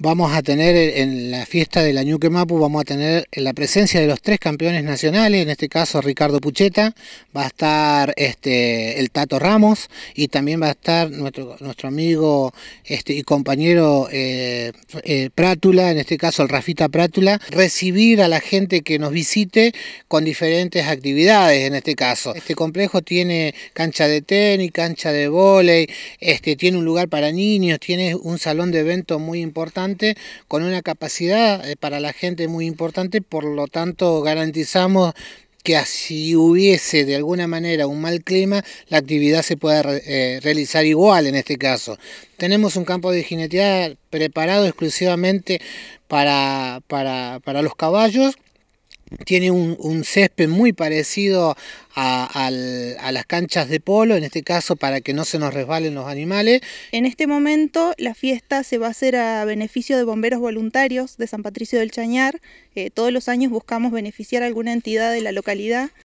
vamos a tener en la fiesta de la Ñuque Mapu, vamos a tener la presencia de los tres campeones nacionales, en este caso Ricardo Pucheta, va a estar este, el Tato Ramos y también va a estar nuestro, nuestro amigo este, y compañero eh, eh, Prátula, en este caso el Rafita Prátula, recibir a la gente que nos visite con diferentes actividades en este caso. Este complejo tiene cancha de tenis, cancha de volei, este, tiene un lugar para niños, tiene un salón de eventos muy importante con una capacidad eh, para la gente muy importante, por lo tanto garantizamos que si hubiese de alguna manera un mal clima, la actividad se pueda eh, realizar igual en este caso. Tenemos un campo de jinetear preparado exclusivamente para, para, para los caballos tiene un, césped muy parecido a, las canchas de polo, en este caso para que no se nos resbalen los animales. En este momento la fiesta se va a hacer a beneficio de bomberos voluntarios de San Patricio del Chañar. Eh, todos los años buscamos beneficiar a alguna entidad de la localidad.